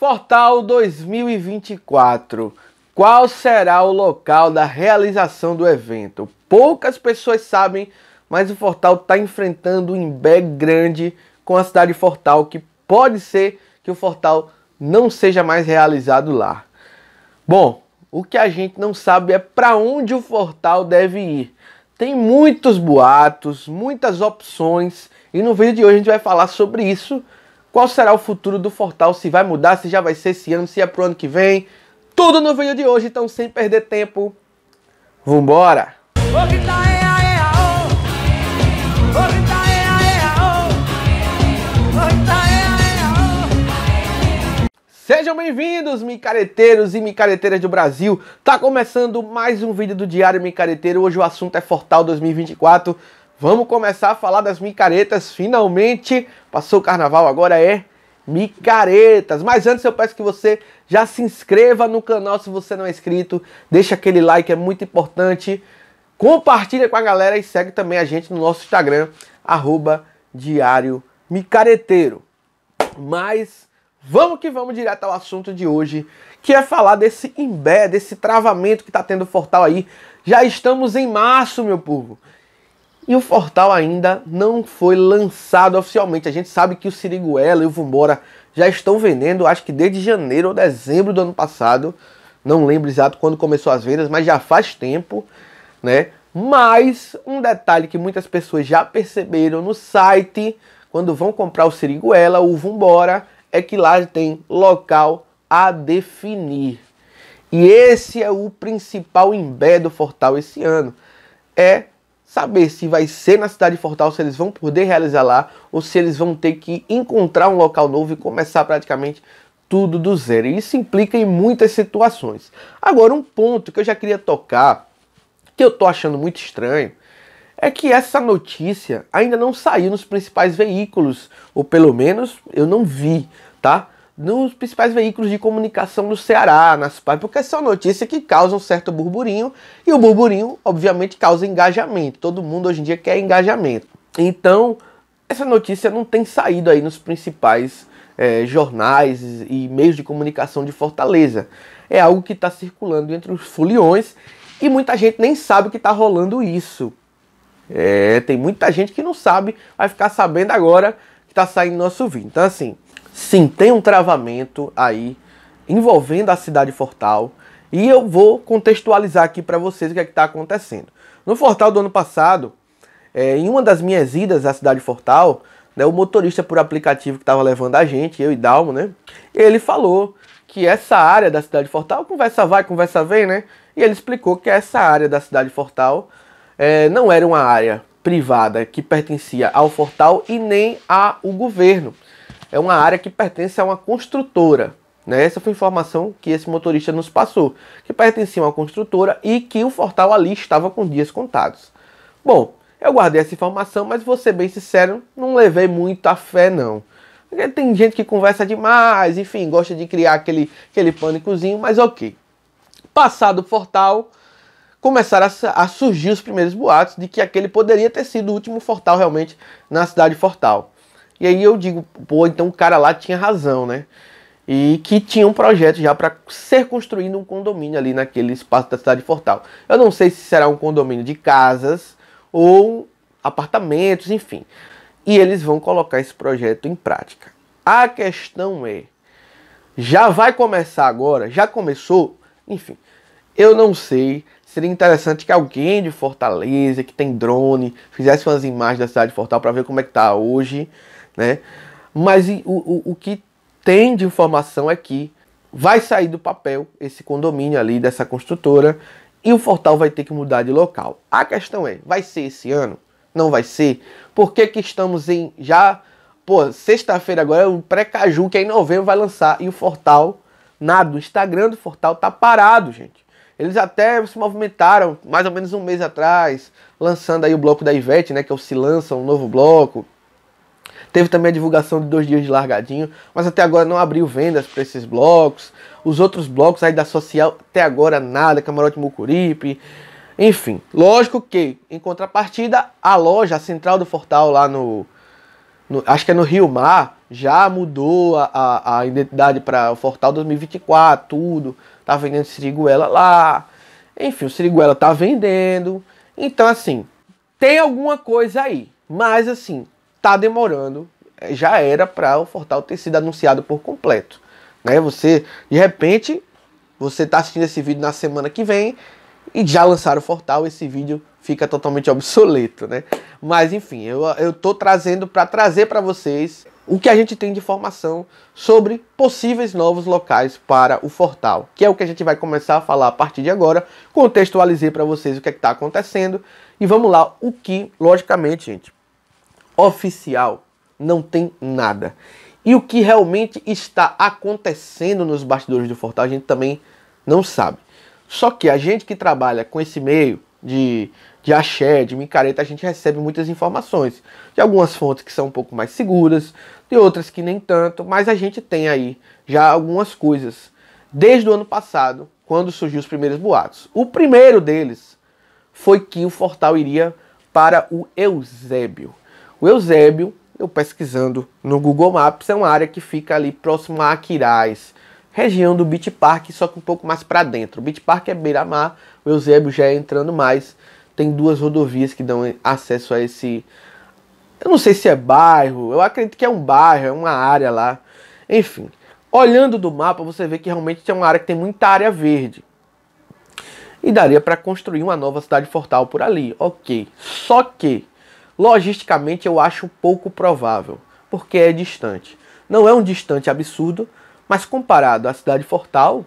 Fortal 2024. Qual será o local da realização do evento? Poucas pessoas sabem, mas o Fortal está enfrentando um embé grande com a cidade de Fortal, que pode ser que o Fortal não seja mais realizado lá. Bom, o que a gente não sabe é para onde o Fortal deve ir. Tem muitos boatos, muitas opções, e no vídeo de hoje a gente vai falar sobre isso qual será o futuro do Fortal? Se vai mudar, se já vai ser esse ano, se é pro ano que vem. Tudo no vídeo de hoje, então sem perder tempo, vambora! Sejam bem-vindos, micareteiros e micareteiras do Brasil. Tá começando mais um vídeo do Diário Micareteiro. Hoje o assunto é Fortal 2024. Vamos começar a falar das micaretas finalmente. Passou o carnaval, agora é micaretas. Mas antes eu peço que você já se inscreva no canal se você não é inscrito. Deixa aquele like, é muito importante. Compartilha com a galera e segue também a gente no nosso Instagram, arroba Diário Micareteiro. Mas vamos que vamos direto ao assunto de hoje, que é falar desse imbé, desse travamento que está tendo o Fortal aí. Já estamos em março, meu povo. E o Fortal ainda não foi lançado oficialmente. A gente sabe que o Siriguela e o Vambora já estão vendendo, acho que desde janeiro ou dezembro do ano passado. Não lembro exato quando começou as vendas, mas já faz tempo, né? Mas um detalhe que muitas pessoas já perceberam no site, quando vão comprar o Siriguela ou o Vambora, é que lá tem local a definir. E esse é o principal embé do Fortal esse ano. É saber se vai ser na cidade de Fortaleza se eles vão poder realizar lá, ou se eles vão ter que encontrar um local novo e começar praticamente tudo do zero. E isso implica em muitas situações. Agora, um ponto que eu já queria tocar, que eu tô achando muito estranho, é que essa notícia ainda não saiu nos principais veículos, ou pelo menos eu não vi, tá? nos principais veículos de comunicação do Ceará, nas páginas, porque são é notícias que causam certo burburinho e o burburinho, obviamente, causa engajamento. Todo mundo hoje em dia quer engajamento. Então, essa notícia não tem saído aí nos principais é, jornais e meios de comunicação de Fortaleza. É algo que está circulando entre os foliões e muita gente nem sabe que está rolando isso. É, tem muita gente que não sabe, vai ficar sabendo agora que está saindo nosso vídeo. Então, assim, sim, tem um travamento aí envolvendo a cidade de Fortal. E eu vou contextualizar aqui para vocês o que é está acontecendo. No Fortal do ano passado, é, em uma das minhas idas à cidade de Fortal, né, o motorista por aplicativo que estava levando a gente, eu e Dalmo, né? Ele falou que essa área da cidade de Fortal, conversa vai, conversa vem, né? E ele explicou que essa área da cidade de Fortal é, não era uma área privada que pertencia ao Fortal e nem ao governo. É uma área que pertence a uma construtora. Né? Essa foi a informação que esse motorista nos passou, que pertencia a uma construtora e que o Fortal ali estava com dias contados. Bom, eu guardei essa informação, mas vou ser bem sincero, não levei muita fé não. Porque tem gente que conversa demais, enfim, gosta de criar aquele, aquele pânicozinho, mas ok. Passado o Fortal, começaram a, surgir os primeiros boatos de que aquele poderia ter sido o último Fortal realmente na cidade de Fortal. E aí eu digo, pô, então o cara lá tinha razão, né? E que tinha um projeto já para ser construído um condomínio ali naquele espaço da cidade de Fortal. Eu não sei se será um condomínio de casas ou apartamentos, enfim. E eles vão colocar esse projeto em prática. A questão é, já vai começar agora? Já começou? Enfim, eu não sei Seria interessante que alguém de Fortaleza, que tem drone, fizesse umas imagens da cidade de Fortaleza para ver como é que tá hoje, né? Mas o, o, o que tem de informação é que vai sair do papel esse condomínio ali dessa construtora e o Fortal vai ter que mudar de local. A questão é, vai ser esse ano? Não vai ser? Por que, que estamos em já pô, sexta-feira agora é o pré-caju que é em novembro vai lançar e o Fortal, nada, o Instagram do Fortal tá parado, gente. Eles até se movimentaram mais ou menos um mês atrás, lançando aí o bloco da Ivete, né? Que é o Se Lança, um novo bloco. Teve também a divulgação de dois dias de largadinho, mas até agora não abriu vendas para esses blocos. Os outros blocos aí da social, até agora nada, Camarote Mucuripe. Enfim, lógico que, em contrapartida, a loja, a central do Fortal lá no, no, acho que é no Rio Mar, já mudou a, a, a identidade para o Fortal 2024, tudo. Tá vendendo siriguela lá. Enfim, o siriguela tá vendendo. Então, assim, tem alguma coisa aí. Mas, assim, tá demorando. Já era para o Fortal ter sido anunciado por completo. Né? Você, de repente, você tá assistindo esse vídeo na semana que vem e já lançaram o Fortal. Esse vídeo fica totalmente obsoleto, né? Mas enfim, eu, eu tô trazendo para trazer para vocês o que a gente tem de informação sobre possíveis novos locais para o Fortal, que é o que a gente vai começar a falar a partir de agora. Contextualizei para vocês o que é está acontecendo e vamos lá. O que, logicamente, gente, oficial não tem nada. E o que realmente está acontecendo nos bastidores do Fortal, a gente também não sabe. Só que a gente que trabalha com esse meio de, de axé, de micareta, a gente recebe muitas informações. De algumas fontes que são um pouco mais seguras, de outras que nem tanto, mas a gente tem aí já algumas coisas. Desde o ano passado, quando surgiu os primeiros boatos. O primeiro deles foi que o Fortal iria para o Eusébio. O Eusébio, eu pesquisando no Google Maps, é uma área que fica ali próximo a Aquiraz região do Beach Park, só que um pouco mais para dentro. O Beach Park é beira-mar, o Eusébio já é entrando mais. Tem duas rodovias que dão acesso a esse. Eu não sei se é bairro, eu acredito que é um bairro, é uma área lá. Enfim, olhando do mapa, você vê que realmente é uma área que tem muita área verde. E daria para construir uma nova cidade fortal por ali, ok. Só que, logisticamente, eu acho pouco provável, porque é distante. Não é um distante absurdo, mas comparado à cidade fortal,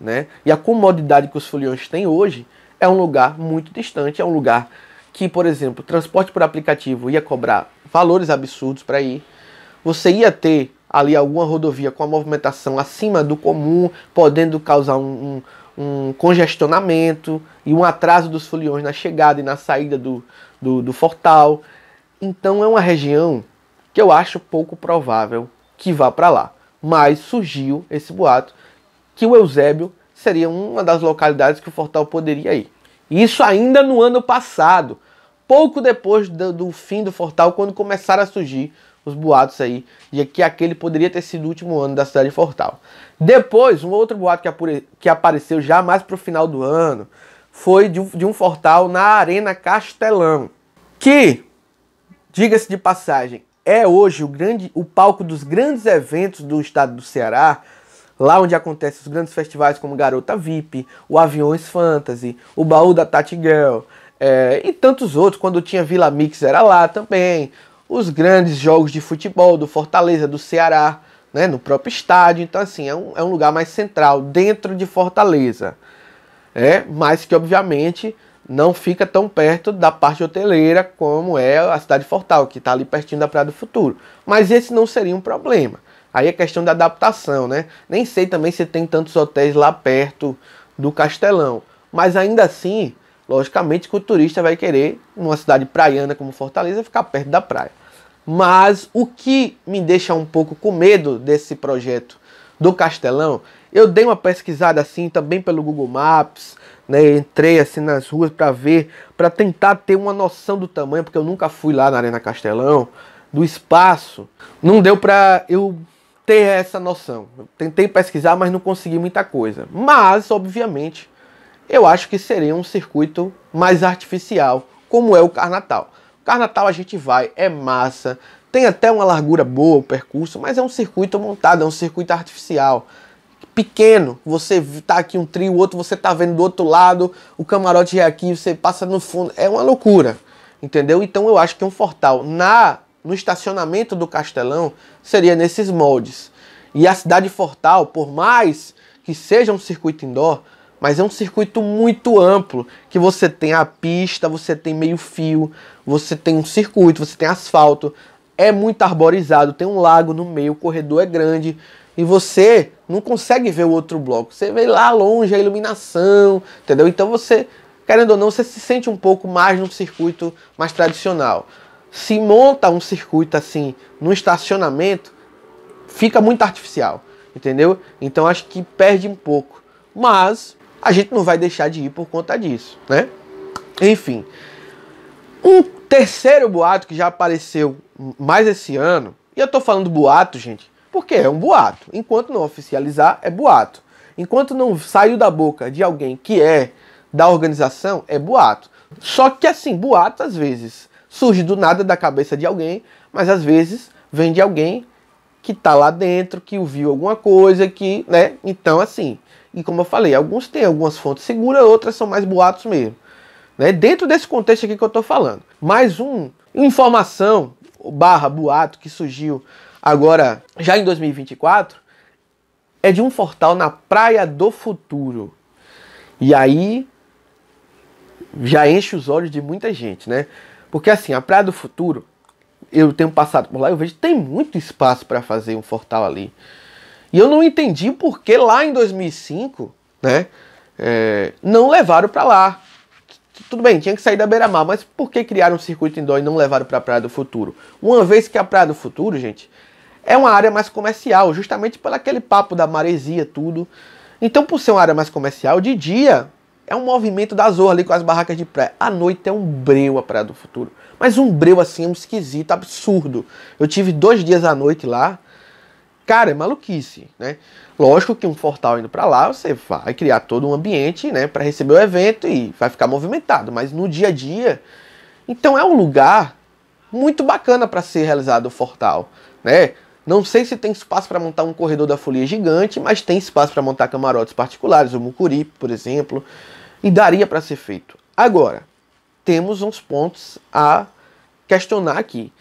né, e a comodidade que os foliões têm hoje, é um lugar muito distante, é um lugar que, por exemplo, transporte por aplicativo ia cobrar valores absurdos para ir. Você ia ter ali alguma rodovia com a movimentação acima do comum, podendo causar um, um, um congestionamento e um atraso dos foliões na chegada e na saída do, do, do Fortal. Então é uma região que eu acho pouco provável que vá para lá mas surgiu esse boato que o Eusébio seria uma das localidades que o Fortal poderia ir. Isso ainda no ano passado, pouco depois do, do fim do Fortal, quando começaram a surgir os boatos aí de que aquele poderia ter sido o último ano da cidade de Fortal. Depois, um outro boato que, apure, que apareceu já mais para o final do ano foi de, de um Fortal na Arena Castelão, que, diga-se de passagem, é hoje o, grande, o palco dos grandes eventos do estado do Ceará, lá onde acontecem os grandes festivais como Garota VIP, o Aviões Fantasy, o Baú da Tati Girl é, e tantos outros. Quando tinha Vila Mix era lá também. Os grandes jogos de futebol do Fortaleza, do Ceará, né, no próprio estádio. Então, assim, é um, é um lugar mais central, dentro de Fortaleza. É, mas que, obviamente, não fica tão perto da parte hoteleira como é a cidade de Fortal, que está ali pertinho da Praia do Futuro. Mas esse não seria um problema. Aí é questão da adaptação, né? Nem sei também se tem tantos hotéis lá perto do Castelão. Mas ainda assim, logicamente que o turista vai querer, numa cidade praiana como Fortaleza, ficar perto da praia. Mas o que me deixa um pouco com medo desse projeto do Castelão, eu dei uma pesquisada assim também pelo Google Maps, né, entrei assim nas ruas para ver, para tentar ter uma noção do tamanho, porque eu nunca fui lá na Arena Castelão, do espaço. Não deu para eu ter essa noção. Eu tentei pesquisar, mas não consegui muita coisa. Mas, obviamente, eu acho que seria um circuito mais artificial, como é o Carnatal. O Carnatal a gente vai, é massa, tem até uma largura boa o percurso, mas é um circuito montado, é um circuito artificial pequeno. Você tá aqui um trio, o outro você tá vendo do outro lado, o camarote é aqui, você passa no fundo. É uma loucura, entendeu? Então eu acho que um Fortal na no estacionamento do Castelão seria nesses moldes. E a cidade Fortal, por mais que seja um circuito indoor, mas é um circuito muito amplo, que você tem a pista, você tem meio fio, você tem um circuito, você tem asfalto, é muito arborizado, tem um lago no meio, o corredor é grande, e você não consegue ver o outro bloco. Você vê lá longe a iluminação, entendeu? Então você, querendo ou não, você se sente um pouco mais num circuito mais tradicional. Se monta um circuito assim, num estacionamento, fica muito artificial, entendeu? Então acho que perde um pouco. Mas a gente não vai deixar de ir por conta disso, né? Enfim. Um terceiro boato que já apareceu mais esse ano, e eu tô falando boato, gente, porque é um boato. Enquanto não oficializar, é boato. Enquanto não saiu da boca de alguém que é da organização, é boato. Só que assim, boato às vezes surge do nada da cabeça de alguém, mas às vezes vem de alguém que tá lá dentro, que ouviu alguma coisa, que, né? Então, assim, e como eu falei, alguns têm algumas fontes seguras, outras são mais boatos mesmo. Né? Dentro desse contexto aqui que eu tô falando. Mais um, informação barra boato que surgiu Agora, já em 2024, é de um fortal na Praia do Futuro. E aí já enche os olhos de muita gente, né? Porque assim, a Praia do Futuro, eu tenho passado por lá, eu vejo tem muito espaço para fazer um fortal ali. E eu não entendi por que lá em 2005, né, é, não levaram para lá. Tudo bem, tinha que sair da beira-mar, mas por que criaram um circuito indoor e não levaram para a Praia do Futuro? Uma vez que a Praia do Futuro, gente, é uma área mais comercial, justamente pelo aquele papo da maresia, tudo. Então, por ser uma área mais comercial, de dia é um movimento da zorra ali com as barracas de praia. À noite é um breu a Praia do Futuro. Mas um breu assim, é um esquisito, absurdo. Eu tive dois dias à noite lá Cara, é maluquice, né? Lógico que um Fortal indo para lá, você vai criar todo um ambiente, né, para receber o evento e vai ficar movimentado, mas no dia a dia, então é um lugar muito bacana para ser realizado o Fortal, né? Não sei se tem espaço para montar um corredor da folia gigante, mas tem espaço para montar camarotes particulares, o Mucuri, por exemplo, e daria para ser feito. Agora, temos uns pontos a questionar aqui.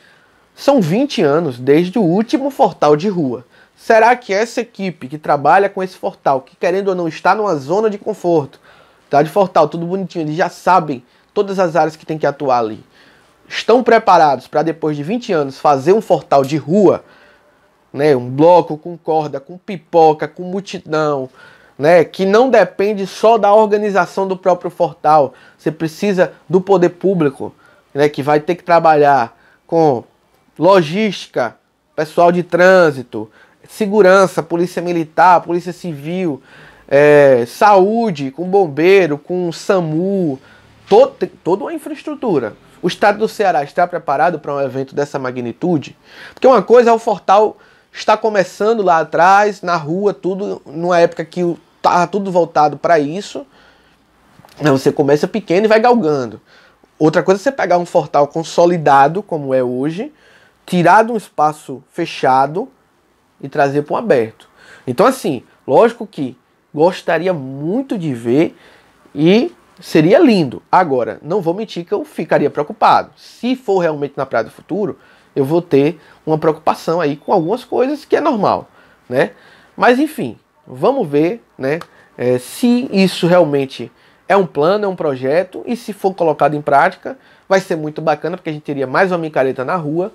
São 20 anos desde o último Fortal de rua. Será que essa equipe que trabalha com esse Fortal, que querendo ou não está numa zona de conforto, tá de Fortal, tudo bonitinho, eles já sabem todas as áreas que tem que atuar ali. Estão preparados para depois de 20 anos fazer um Fortal de rua, né, um bloco com corda, com pipoca, com multidão, né, que não depende só da organização do próprio Fortal. Você precisa do poder público, né, que vai ter que trabalhar com logística, pessoal de trânsito, segurança, polícia militar, polícia civil, é, saúde, com bombeiro, com SAMU, todo, toda uma infraestrutura. O estado do Ceará está preparado para um evento dessa magnitude? Porque uma coisa é o Fortal estar começando lá atrás, na rua, tudo, numa época que estava tudo voltado para isso. Você começa pequeno e vai galgando. Outra coisa é você pegar um Fortal consolidado, como é hoje, tirar de um espaço fechado, e trazer para um aberto. Então, assim, lógico que gostaria muito de ver e seria lindo. Agora, não vou mentir que eu ficaria preocupado. Se for realmente na Praia do Futuro, eu vou ter uma preocupação aí com algumas coisas que é normal, né? Mas enfim, vamos ver, né? É, se isso realmente é um plano, é um projeto e se for colocado em prática, vai ser muito bacana porque a gente teria mais uma micareta na rua.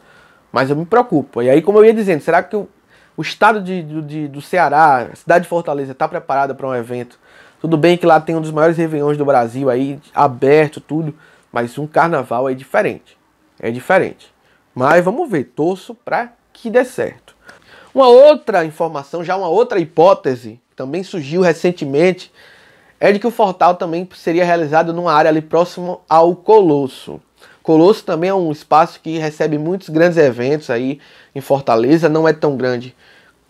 Mas eu me preocupo. E aí, como eu ia dizendo, será que eu o estado de, de, do Ceará, a cidade de Fortaleza, está preparada para um evento. Tudo bem que lá tem um dos maiores réveillões do Brasil aí, aberto, tudo, mas um carnaval é diferente. É diferente. Mas vamos ver, torço para que dê certo. Uma outra informação, já uma outra hipótese, também surgiu recentemente, é de que o Fortal também seria realizado numa área ali próximo ao Colosso. Colosso também é um espaço que recebe muitos grandes eventos aí em Fortaleza, não é tão grande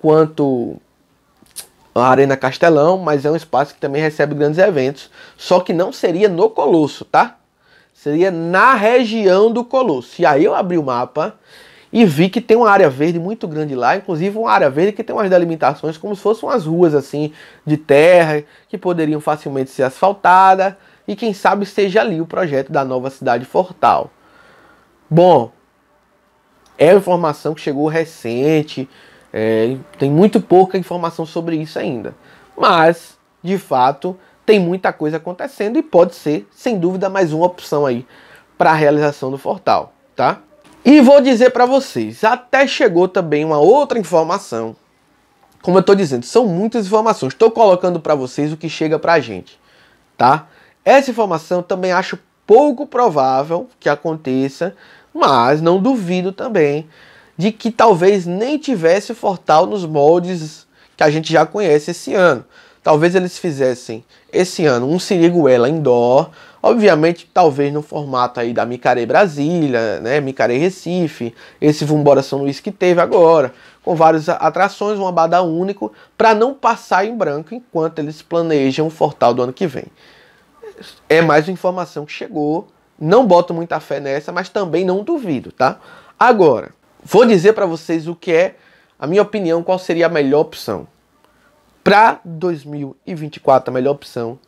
quanto a Arena Castelão, mas é um espaço que também recebe grandes eventos, só que não seria no Colosso, tá? Seria na região do Colosso. E aí eu abri o mapa e vi que tem uma área verde muito grande lá, inclusive uma área verde que tem umas delimitações como se fossem umas ruas assim de terra que poderiam facilmente ser asfaltadas e quem sabe seja ali o projeto da nova cidade Fortal. Bom, é informação que chegou recente, é, tem muito pouca informação sobre isso ainda. Mas, de fato, tem muita coisa acontecendo e pode ser, sem dúvida, mais uma opção aí para a realização do Fortal, tá? E vou dizer para vocês, até chegou também uma outra informação. Como eu estou dizendo, são muitas informações. Estou colocando para vocês o que chega para a gente, tá? Essa informação também acho pouco provável que aconteça, mas não duvido também de que talvez nem tivesse o Fortal nos moldes que a gente já conhece esse ano. Talvez eles fizessem esse ano um Siriguela indoor, obviamente talvez no formato aí da Micare Brasília, né, Micare Recife, esse Vumbora São Luís que teve agora, com várias atrações, um abadá único, para não passar em branco enquanto eles planejam o Fortal do ano que vem é mais uma informação que chegou. Não boto muita fé nessa, mas também não duvido, tá? Agora, vou dizer para vocês o que é a minha opinião, qual seria a melhor opção. Para 2024, a melhor opção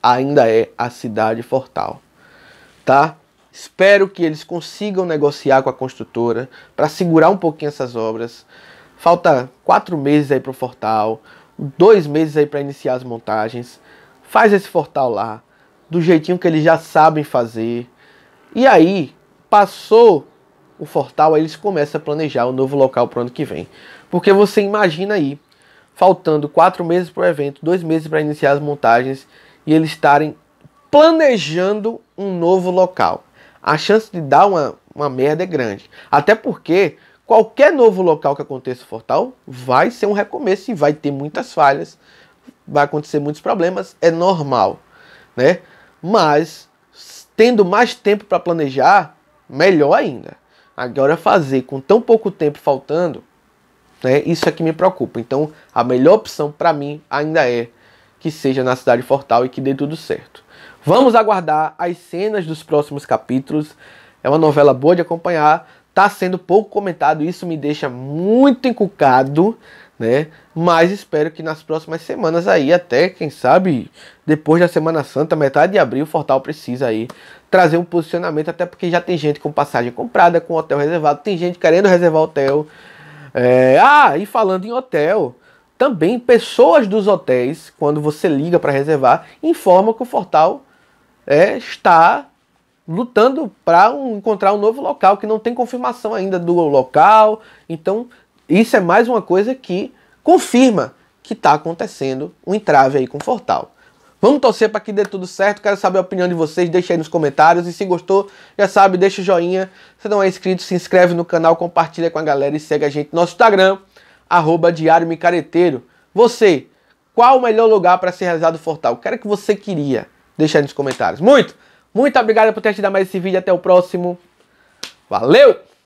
ainda é a cidade Fortal, tá? Espero que eles consigam negociar com a construtora para segurar um pouquinho essas obras. Falta quatro meses aí para o Fortal, dois meses aí para iniciar as montagens. Faz esse Fortal lá, do jeitinho que eles já sabem fazer. E aí, passou o Fortal, aí eles começam a planejar o novo local para o ano que vem. Porque você imagina aí, faltando quatro meses para o evento, dois meses para iniciar as montagens e eles estarem planejando um novo local. A chance de dar uma, uma merda é grande. Até porque qualquer novo local que aconteça o Fortal vai ser um recomeço e vai ter muitas falhas, vai acontecer muitos problemas, é normal, né? Mas, tendo mais tempo para planejar, melhor ainda. Agora, fazer com tão pouco tempo faltando, né, isso é que me preocupa. Então, a melhor opção para mim ainda é que seja na cidade Fortal e que dê tudo certo. Vamos aguardar as cenas dos próximos capítulos. É uma novela boa de acompanhar, tá sendo pouco comentado, isso me deixa muito encucado né? Mas espero que nas próximas semanas aí, até quem sabe, depois da Semana Santa, metade de abril, o Fortal precisa aí trazer um posicionamento, até porque já tem gente com passagem comprada, com hotel reservado, tem gente querendo reservar hotel. É... Ah, e falando em hotel, também pessoas dos hotéis, quando você liga para reservar, informam que o Fortal é, está lutando para um, encontrar um novo local, que não tem confirmação ainda do local. Então, isso é mais uma coisa que confirma que está acontecendo um entrave aí com o Fortal. Vamos torcer para que dê tudo certo. Quero saber a opinião de vocês. Deixa aí nos comentários. E se gostou, já sabe, deixa o joinha. Se não é inscrito, se inscreve no canal, compartilha com a galera e segue a gente no nosso Instagram, arroba Diário Micareteiro. Você, qual o melhor lugar para ser realizado o Fortal? O que era que você queria? Deixa aí nos comentários. Muito, muito obrigado por ter assistido mais esse vídeo. Até o próximo. Valeu!